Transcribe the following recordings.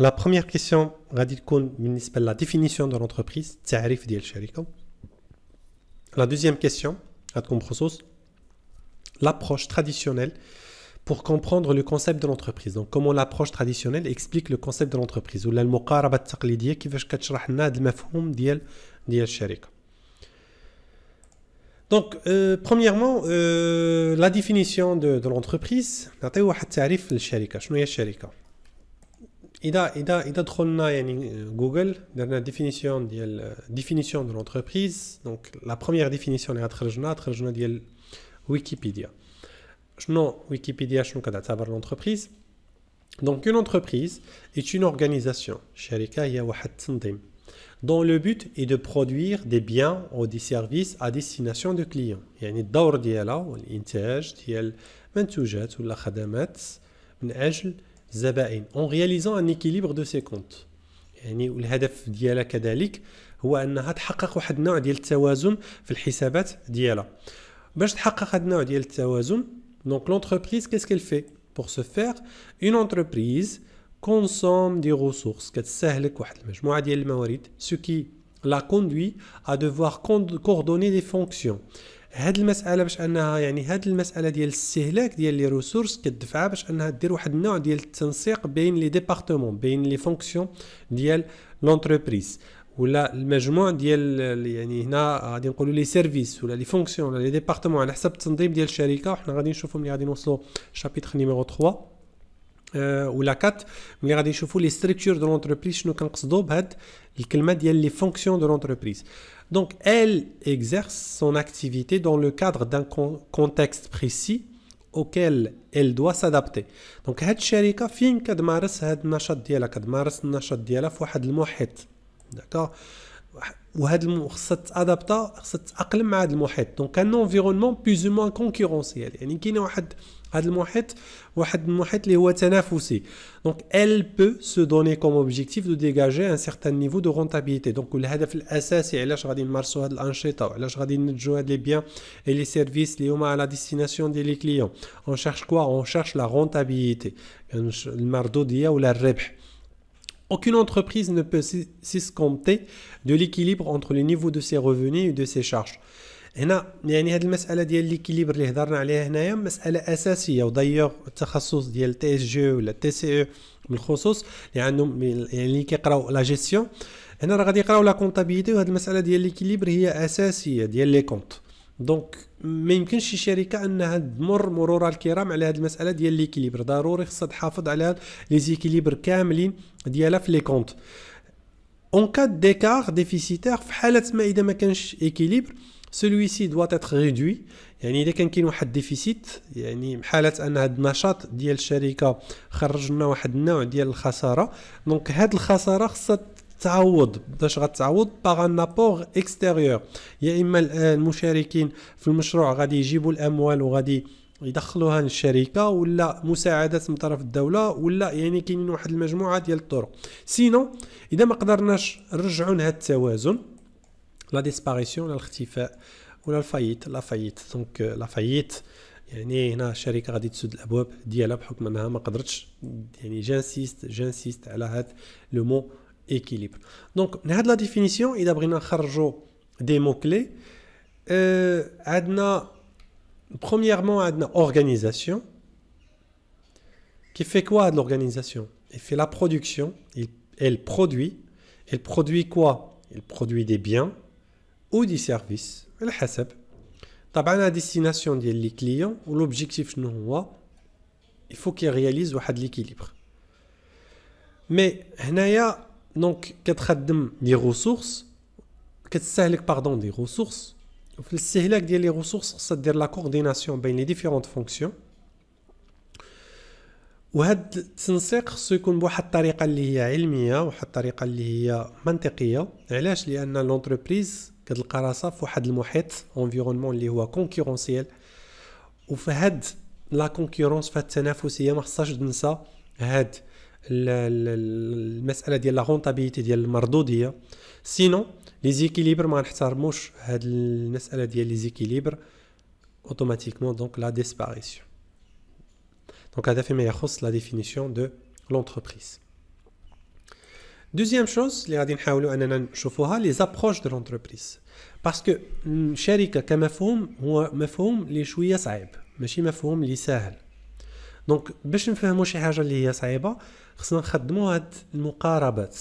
La première question, la définition de l'entreprise, La deuxième question, l'approche traditionnelle pour comprendre le concept de l'entreprise. Donc comment l'approche traditionnelle explique le concept de l'entreprise ou المقاربة التقليدية كيفاش كتشرح لنا هذا المفهوم ديال Donc euh, premièrement euh, la définition de, l'entreprise c'est واحد التعريف للشركة شنو هي si nous entrons dans Google, dans la définition de l'entreprise, la première définition que nous avons, c'est la définition de Wikipédia. Dans Wikipédia, je vais vous parler l'entreprise. Donc, une entreprise est une organisation, une entreprise de 1 dont le but est de produire des biens ou des services à destination de clients. Yani à dire le travail, l'intérêt, les sujets ou les services en réalisant un équilibre de ses comptes. donc l'entreprise, qu'est-ce qu'elle fait pour ce faire Une entreprise consomme des ressources, ce qui la conduit à devoir coordonner des fonctions. هاد المساله باش انها يعني هاد المساله ديال الاستهلاك ديال لي ريسورس كدفعها باش انها دير واحد النوع ديال التنسيق بين لي ديبارتمون بين لي فونكسيون ديال لونتربريز ولا المجموع ديال يعني هنا غادي نقولوا لي سيرفيس ولا لي فونكسيون ولا لي ديبارتمون على حسب التنظيم ديال الشركه وحنا غادي نشوفهم اللي غادي نوصلوا شابيتر نيميرو 3 ولا كات ملي غادي نشوفوا لي ستركتور دو لونتربريز شنو كنقصدوا بهاد الكلمه ديال لي فونكسيون دو لونتربريز دونك ال exerce son activité dans le cadre d'un contexte précis auquel elle doit s'adapter. دونك هاد الشركه فين كدمارس هاد النشاط ديالها كدمارس النشاط ديالها في واحد المحيط. D'accord وهاد الم... خصها تادابتا خصها تتاقلم مع هاد المحيط دونك ان انفيرونمون بلوز او موان كونكورونسيال يعني كاين واحد هذا المحيط واحد المحيط اللي هو تنافسي Donc, elle peut se donner comme objectif de dégager un certain niveau de rentabilité donc الهدف الاساسي علاش غادي نمارسوا هذه الانشطه وعلاش غادي ننتجوا هاد لي بيان اي لي سيرفيس اللي هما على ديستيناسيون ديال لي كليون on cherche quoi on cherche la rentabilité يعني المردوديه ولا الربح Aucune entreprise ne peut s'escompter de l'équilibre entre les niveaux de ses revenus et de ses charges. هنا يعني هذه المساله ديال ليكيليبر اللي هضرنا عليها هنايا مساله اساسيه ودايوغ التخصص ديال تي اس جي ولا تي سي او بالخصوص اللي عندهم يعني اللي كيقراو لا جيستيون هنا راه غادي يقراو لا كونطابيليتي وهذه المساله ديال ليكيليبر هي اساسيه ديال لي كونط دونك ما يمكنش الشركه انها تمر مرور الكرام على هذه المساله ديال ليكيليبر ضروري خصها تحافظ على لي زيكيليبر كاملين ديالها في لي كونط اون كاد ديكار ديفيسيتير في حاله ما اذا ما كانش ايكيليبر celui-ci doit être réduit يعني اذا كان كاين واحد ديفيسيت يعني بحاله ان هذا النشاط ديال الشركه خرج لنا واحد النوع ديال الخساره دونك هاد الخساره خصها تعوض باش غتعوض باغ ان ابور اكستيريور يا اما المشاركين في المشروع غادي يجيبوا الاموال وغادي يدخلوها للشركه ولا مساعدات من طرف الدوله ولا يعني كاينين واحد المجموعه ديال الطرق سينو اذا ما قدرناش نرجعوا لهذا التوازن La disparition, la faillite, la faillite. Donc, euh, la faillite, j'insiste, j'insiste, à le mot équilibre. Donc, nous avons la définition, il a pris un des mots clés. Euh, premièrement, on a organisation. Qui fait quoi de l'organisation Elle fait la production, elle produit. Elle produit quoi Elle produit des biens. Output Ou du service, la La destination du client ou l'objectif, il faut qu'il réalise l'équilibre. Mais, des ressources, des ressources, coordination des différentes fonctions. Il des ressources qui la coordination les différentes fonctions. Il faut avoir un environnement concurrentiel. Il faut avoir la concurrence, il la rentabilité, il faut avoir Sinon, les équilibres, automatiquement, la disparition. C'est la définition de l'entreprise. دوزيام شوز اللي غادي نحاولوا اننا نشوفوها لي زابروش دو لونتربريز باسكو الشركه كمفهوم هو مفهوم اللي شويه صعيب ماشي مفهوم اللي ساهل دونك باش نفهموا شي حاجه اللي هي صعيبه خصنا نخدموا هاد المقاربات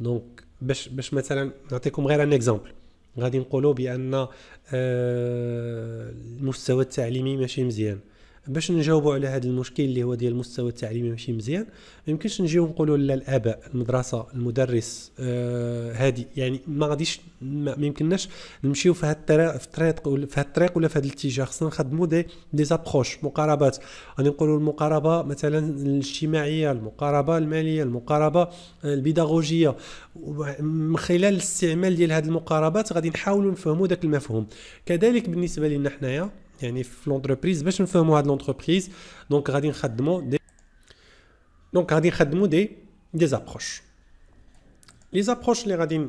دونك باش باش مثلا نعطيكم غير ان اكزامبل غادي نقولوا بان آه، المستوى التعليمي ماشي مزيان باش نجاوبوا على هذا المشكل اللي هو ديال المستوى التعليمي ماشي مزيان ما يمكنش نجيو نقولوا لا الاباء المدرسه المدرس هذه آه يعني ما غاديش ما يمكنناش نمشيو في هذا الطريق في الطريق في هذا الطريق ولا في هذا الاتجاه خصنا نخدموا دي دي زابروش مقاربات غادي نقولوا المقاربه مثلا الاجتماعيه المقاربه الماليه المقاربه آه، البيداغوجيه من خلال الاستعمال ديال هذه المقاربات غادي نحاولوا نفهموا ذاك المفهوم كذلك بالنسبه لنا حنايا l'entreprise, donc radin chadmo donc des approches les approches les radin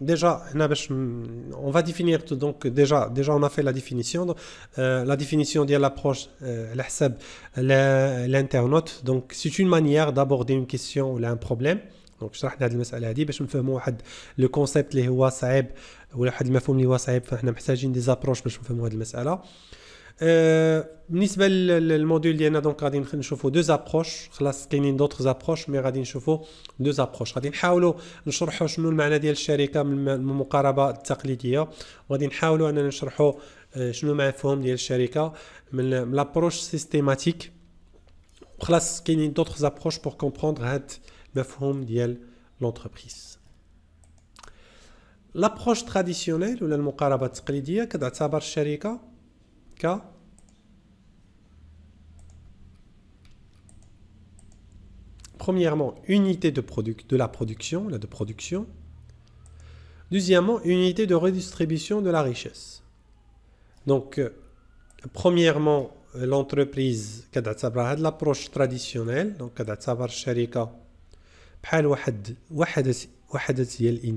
déjà on va définir donc déjà déjà on a fait la définition la définition de l'approche c'est l'internet donc c'est une manière d'aborder une question ou un problème donc je vais sais le concept les voix ولا واحد المفهوم اللي هو صعيب فاحنا محتاجين دي زابروش باش نفهموا هذه المساله أه، بالنسبه للموديول ديالنا دونك غادي نشوفوا دو زابروش خلاص كاينين دوطخ زابروش مي غادي نشوفوا دو زابروش غادي نحاولوا نشرحوا شنو المعنى ديال الشركه من المقاربه التقليديه وغادي نحاولوا اننا نشرحوا أه، شنو المفهوم ديال الشركه من لابروش سيستيماتيك خلاص كاينين دوطخ زابروش بور كومبروندر هاد المفهوم ديال لونتربريز l'approche traditionnelle ou ولا المقاربة التقليدية كتعتبر الشركه ك premièrement unité de, product, de la production, la de production. Deuxièmement, unité de redistribution de la richesse. Donc, euh, premièrement, euh, l'entreprise كتعتبر l'approche traditionnelle donc كتعتبر الشركه بحال واحد ديال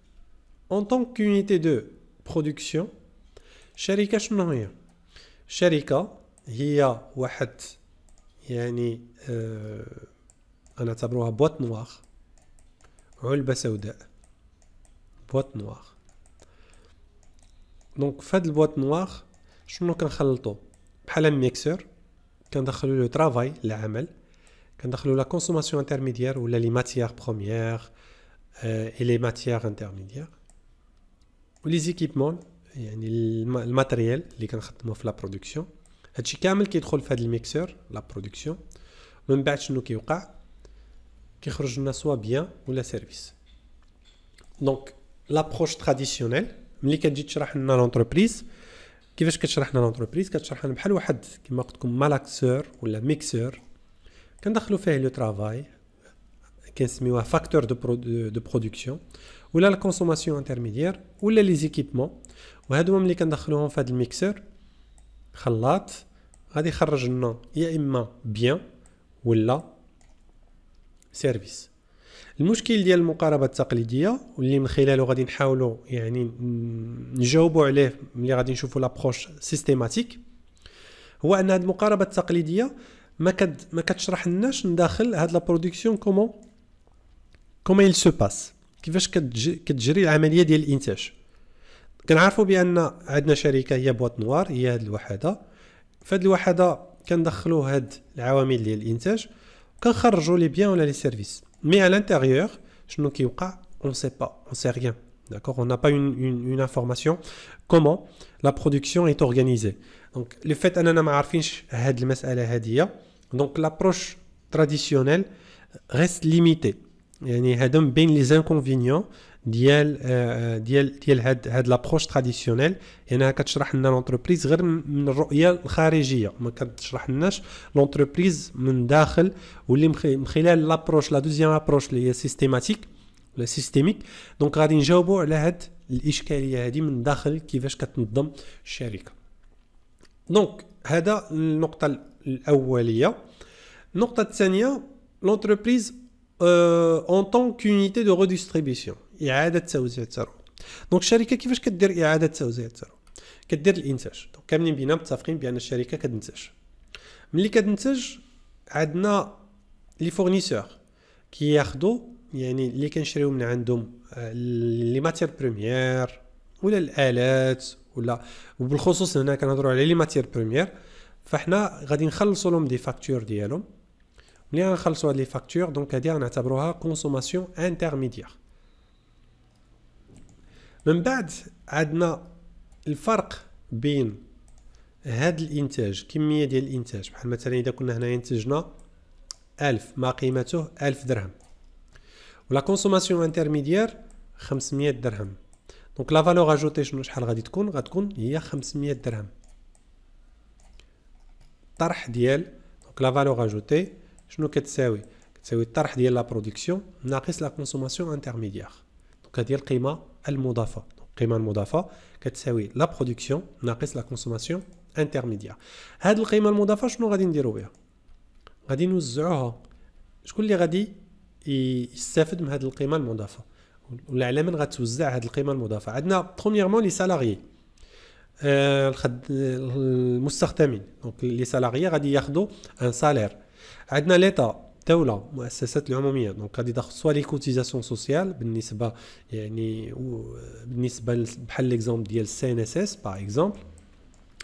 En tant qu'unité de production, sharika noire. il y a une, il une, boîte noire, une boîte noire. Donc, cette boîte noire, je ne sais pas si on la un mixeur, quand on le travail, le travail, quand on la consommation intermédiaire ou les matières premières euh, et les matières intermédiaires. ولي زيكيبمون يعني الماتريال اللي كنخدمو في لا برودكسيون هادشي كامل كيدخل في هاد الميكسور لا برودكسيون من بعد شنو كيوقع كيخرج لنا سوا بيان ولا سيرفيس دونك لابروش تراديسيونيل ملي كتجي تشرح لنا لونتربريز كيفاش كتشرح لنا لونتربريز كتشرح لنا بحال واحد كيما قلت لكم مالاكسور ولا ميكسور كندخلو فيه لو ترافاي كنسميوها فاكتور دو برودكسيون ولا لا كونسوماسيون انترميديير ولا لي زيكيبمون وهادو ملي كندخلوهم في هاد الميكسر خلاط غادي يخرج لنا يا اما بيان ولا سيرفيس المشكل ديال المقاربه التقليديه واللي من خلاله غادي نحاولوا يعني نجاوبوا عليه ملي غادي نشوفوا لابروش سيستيماتيك هو ان هاد المقاربه التقليديه ما كد ما كتشرح لناش من داخل هاد لا برودكسيون كومون كومون يل سو باس كيفاش كتجري العمليه ديال الانتاج كنعرفوا بان عندنا شركه هي بوات نوار هي هذه الوحده فهاد الوحده كندخلوا هاد العوامل ديال الانتاج وكنخرجوا لي بيان ولا لي سيرفيس مي على الانتيريور شنو كيوقع اون سي با اون سي ريان داكوغ اون با اون اون انفورماسيون كومون لا برودكسيون ايت اورغانيزي دونك لو فات اننا ما عارفينش هاد المساله هادية دونك لابروش تراديسيونيل ريست ليميتي يعني هذا من بين لي زانكونفينيون ديال آه، آه، ديال ديال هاد هاد لابروش تراديسيونيل لانها يعني كتشرح لنا لونتربريز غير من الرؤيه الخارجيه ما كتشرح لناش لونتربريز من داخل واللي من خلال لابروش لا دوزيام ابروش اللي هي سيستيماتيك ولا سيستيميك دونك غادي نجاوبوا على هاد الاشكاليه هذه من داخل كيفاش كتنظم الشركه دونك هذا النقطه الاوليه النقطه الثانيه لونتربريز اون طون كونيتي دو ريديستريبيسيون اعاده توزيع الثروه دونك الشركه كيفاش كدير اعاده توزيع الثروه كدير الانتاج دونك كاملين بينا متفقين بان الشركه كتنتج ملي كتنتج عندنا لي فورنيسور كياخذوا يعني اللي كنشريو من عندهم لي ماتير بريمير ولا الالات ولا وبالخصوص هنا كنهضروا على لي ماتير بريمير فاحنا غادي نخلصوا لهم دي فاكتور ديالهم ملي غنخلصوا هاد لي فاكتور دونك هادي غنعتبروها كونسوماسيون انترميديير من بعد عندنا الفرق بين هاد الانتاج كميه ديال الانتاج بحال مثلا اذا كنا هنا انتجنا 1000 ما قيمته 1000 درهم ولا كونسوماسيون انترميديير 500 درهم دونك لا فالور اجوتي شنو شحال غادي تكون غتكون هي 500 درهم طرح ديال دونك لا فالور اجوتي شنو كتساوي كتساوي الطرح ديال لا برودكسيون ناقص لا كونسوماسيون انترميديار دونك هذه القيمه المضافه القيمه المضافه كتساوي لا برودكسيون ناقص لا كونسوماسيون انترميديار هاد القيمه المضافه شنو غادي نديرو بها غادي نوزعوها شكون اللي غادي يستافد من هاد القيمه المضافه ولا على من غتوزع هاد القيمه المضافه عندنا برومييرمون لي سالاريي الخد المستخدمين دونك لي سالاريي غادي ياخذوا ان سالير عندنا ليتا الدوله المؤسسات العموميه دونك غادي تاخذ سوا لي كوتيزاسيون سوسيال بالنسبه يعني بالنسبه بحال ليكزومبل ديال السي ان اس اس باغ اكزومبل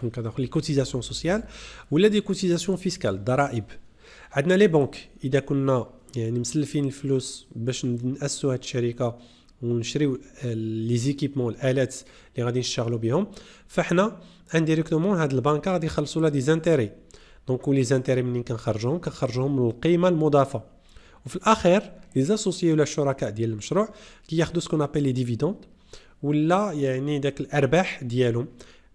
دونك غادي لي كوتيزاسيون سوسيال ولا دي كوتيزاسيون فيسكال ضرائب عندنا لي بنك اذا كنا يعني مسلفين الفلوس باش ناسوا هاد الشركه ونشريو لي زيكيبمون الالات اللي غادي نشتغلوا بهم فحنا انديريكتومون هاد البنكه غادي يخلصوا لها دي زانتيري دونك لي زانتيري منين كنخرجهم كنخرجهم من القيمه المضافه وفي الاخير لي زاسوسيي ولا الشركاء ديال المشروع كياخذوا سكون ابي لي ديفيدوند ولا يعني داك الارباح ديالهم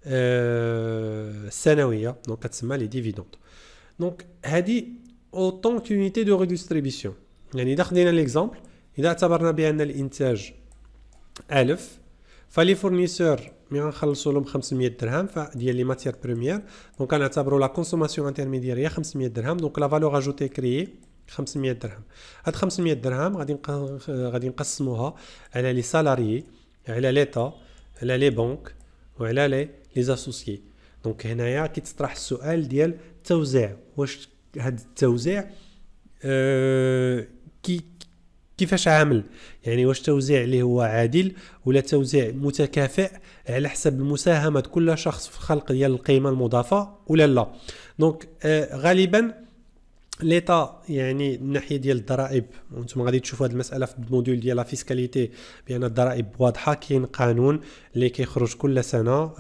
أه السنويه دونك كتسمى لي ديفيدوند دونك هادي اوتون كونيتي دو ريديستريبيسيون يعني اذا خدينا ليكزامبل اذا اعتبرنا بان الانتاج الف فلي فورنيسور مي غنخلصوا لهم 500 درهم ديال لي ماتير بريمير دونك غنعتبروا لا كونسوماسيون انترميديير هي 500 درهم دونك لا فالور اجوتي كريي 500 درهم هاد 500 درهم غادي غادي نقسموها على لي سالاريي على ليتا على لي بنك وعلى لي لي زاسوسيي دونك هنايا كيتطرح السؤال ديال التوزيع واش هاد التوزيع أه كي كيفاش عامل يعني واش توزيع اللي هو عادل ولا توزيع متكافئ على حسب المساهمه كل شخص في خلق ديال القيمه المضافه ولا لا دونك آه euh, غالبا ليتا يعني من ناحيه ديال الضرائب وانتم غادي تشوفوا هذه المساله في الموديول ديال لا فيسكاليتي بان الضرائب واضحه كاين قانون اللي كيخرج كل سنه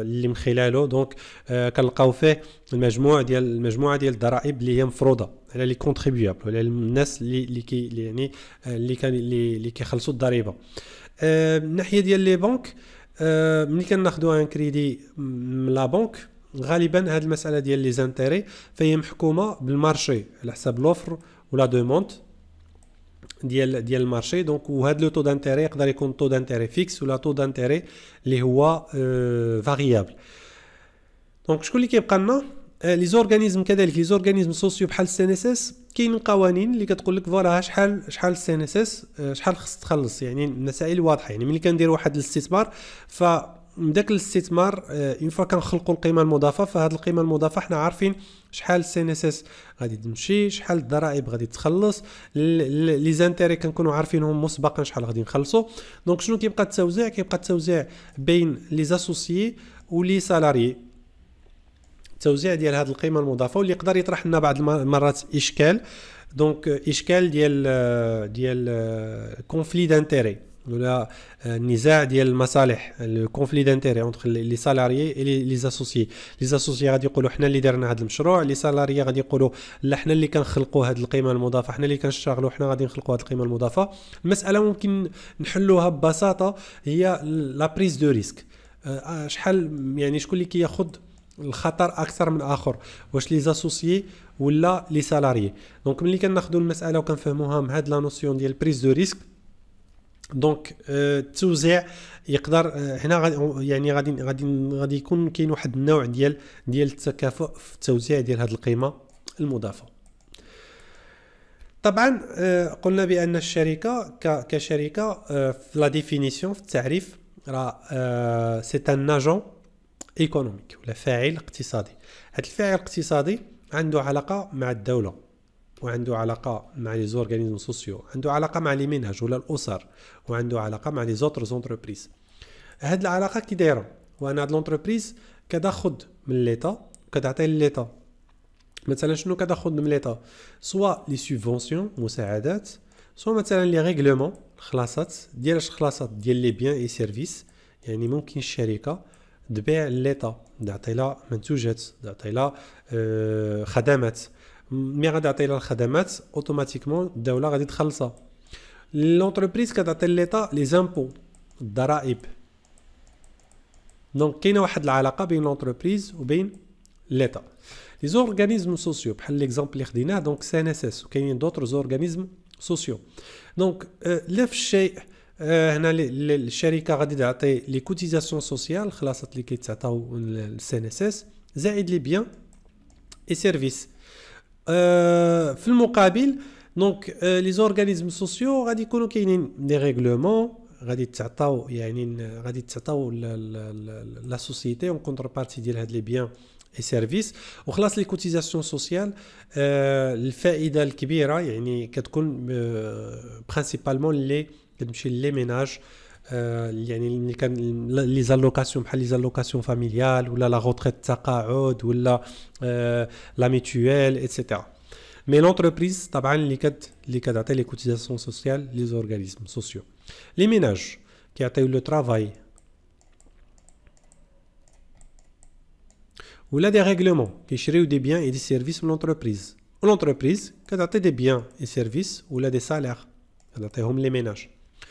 اللي من خلاله دونك كنلقاو فيه المجموع ديال المجموعه ديال الضرائب اللي هي مفروضه على لي كونتريبيابل على الناس اللي اللي كي يعني اللي كان اللي كيخلصوا الضريبه من ناحيه ديال لي بنك ملي كناخذوا ان كريدي من لا بنك غالبا هذه المساله ديال لي زانتيري فهي محكومه بالمارشي على حساب لوفر ولا دوموند ديال ديال المارشي دونك وهذا لو تو دانتيري يقدر يكون تو دانتيري فيكس ولا تو دانتيري اللي هو اه فاريابل دونك شكون اللي كيبقى لنا آه، لي زورغانيزم كذلك لي زورغانيزم سوسيو بحال السي ان اس اس كاين قوانين اللي كتقول لك فوالا شحال شحال السي ان اس اس آه، شحال خص تخلص يعني المسائل واضحه يعني ملي كندير واحد الاستثمار ف من داك الاستثمار اون آه، فوا كنخلقوا القيمه المضافه فهاد القيمه المضافه حنا عارفين شحال السي ان اس اس غادي تمشي شحال الضرائب غادي تخلص لي زانتيري كنكونوا عارفينهم مسبقا شحال غادي نخلصوا دونك شنو كيبقى التوزيع كيبقى التوزيع بين لي زاسوسيي ولي سالاريي التوزيع ديال هاد القيمه المضافه واللي يقدر يطرح لنا بعض المرات اشكال دونك اشكال ديال آه، ديال كونفلي آه، دانتيري ولا النزاع ديال المصالح الكونفلي دانتيري اونتر لي سالاريي اي لي زاسوسيي لي زاسوسيي غادي يقولوا حنا اللي درنا هذا المشروع لي سالاريي غادي يقولوا لا حنا اللي كنخلقوا هذه القيمه المضافه حنا اللي كنشتغلوا حنا غادي نخلقوا هذه القيمه المضافه المساله ممكن نحلوها ببساطه هي لا بريز دو ريسك شحال يعني شكون اللي كياخذ الخطر اكثر من اخر واش لي زاسوسيي ولا لي سالاريي دونك ملي كناخذوا المساله وكنفهموها من هاد لا نوسيون ديال بريز دو ريسك دونك آه، التوزيع يقدر آه، هنا يعني غادي غادي غادي يكون كاين واحد النوع ديال ديال التكافؤ في التوزيع ديال هذه القيمه المضافه طبعا آه، قلنا بان الشركه كشركه في لا ديفينيسيون في التعريف راه سي ان اجون ايكونوميك ولا فاعل اقتصادي هذا الفاعل الاقتصادي عنده علاقه مع الدوله وعنده علاقة مع لي زورغانيزم سوسيو عنده علاقة مع لي ميناج ولا الأسر وعنده علاقة مع لي زوتر زونتربريز هاد العلاقة كي دايرة وأنا هاد لونتربريز كتاخد من ليتا وكتعطي ليتا مثلا شنو كتاخد من ليتا سوا لي سوبفونسيون مساعدات سوا مثلا لي ريغلومون الخلاصات ديال الخلاصات ديال لي بيان اي سيرفيس يعني ممكن الشركه تبيع ليطا تعطي لها منتوجات تعطي لها آه، خدمات مي غادي تعطي لها الخدمات اوتوماتيكمون الدوله غادي تخلصها لونتربريز كتعطي ليطا لي زامبو الضرائب دونك كاينه واحد العلاقه بين لونتربريز وبين ليطا لي زورغانيزم سوسيو بحال ليكزامبل اللي خديناه دونك سي ان اس اس وكاينين دوطر زورغانيزم سوسيو دونك لا في الشيء آه، هنا الشركه غادي تعطي لي كوتيزاسيون سوسيال خلاصه اللي كيتعطاو للسي ان اس اس زائد لي بيان اي سيرفيس Euh, fil donc euh, les organismes sociaux ont des règlements la société en contrepartie de des biens et services les cotisations sociales les faîtes al kbira principalement les ménages euh, les allocations, familiales la retraite de ou euh, la mutuelle etc. Mais l'entreprise, tabarn lesquels lesquels datent les organismes sociaux, les ménages qui attendent le travail ou là des règlements qui réduisent des biens et des services à l'entreprise. L'entreprise, qui attendait des biens et des services ou là des salaires, on les ménages.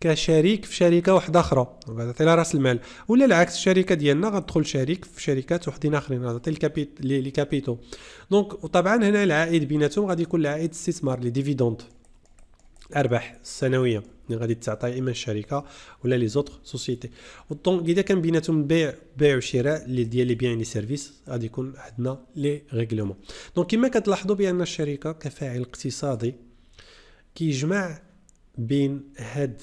كشريك في شركه واحده اخرى غتعطينا راس المال ولا العكس الشركه ديالنا غتدخل شريك في شركات وحدين اخرين غتعطي الكابيت لي كابيتو دونك وطبعا هنا العائد بيناتهم غادي يكون العائد استثمار لي ديفيدوند الارباح السنويه اللي يعني غادي تعطي اما الشركه ولا لي زوتر سوسيتي دونك اذا كان بيناتهم بيع بيع وشراء اللي ديال لي بيان لي يعني سيرفيس غادي يكون عندنا لي ريغلومون دونك كما كتلاحظوا بان الشركه كفاعل اقتصادي كيجمع بين هاد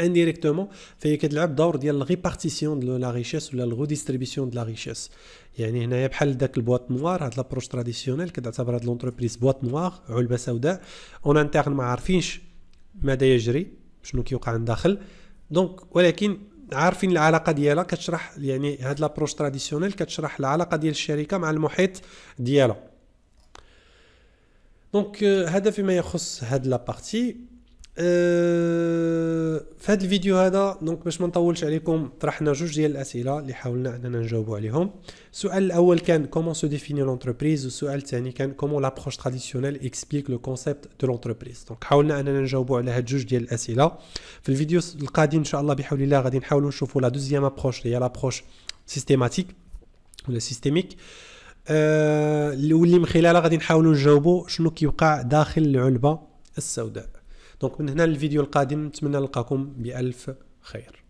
انديريكتومون فهي كتلعب دور ديال ريبارتيسيون دو لا ريشيس ولا الغوديستريبيسيون دو لا ريشيس يعني هنايا بحال داك البواط نوار هاد لابروش تراديسيونيل كتعتبر هاد لونتربريز بواط نوار علبه سوداء اون انترن ما عارفينش ماذا يجري شنو كيوقع من داخل دونك ولكن عارفين العلاقه ديالها كتشرح يعني هاد لابروش تراديسيونيل كتشرح العلاقه ديال الشركه مع المحيط ديالها دونك هذا فيما يخص هاد لابارتي آه، في هذا الفيديو هذا دونك باش ما نطولش عليكم طرحنا جوج ديال الاسئله اللي حاولنا اننا نجاوبوا عليهم السؤال الاول كان كومون سو ديفيني لونتربريز والسؤال الثاني كان كومون لابروش تراديسيونيل اكسبليك لو كونسيبت دو لونتربريز دونك حاولنا اننا نجاوبوا على هاد جوج ديال الاسئله في الفيديو القادم ان شاء الله بحول الله غادي نحاولوا نشوفوا لا دوزيام ابروش هي لابروش سيستيماتيك ولا سيستيميك أه من خلالها غادي نحاولوا نجاوبوا شنو كيوقع داخل العلبه السوداء دونك من هنا للفيديو القادم نتمنى نلقاكم بألف خير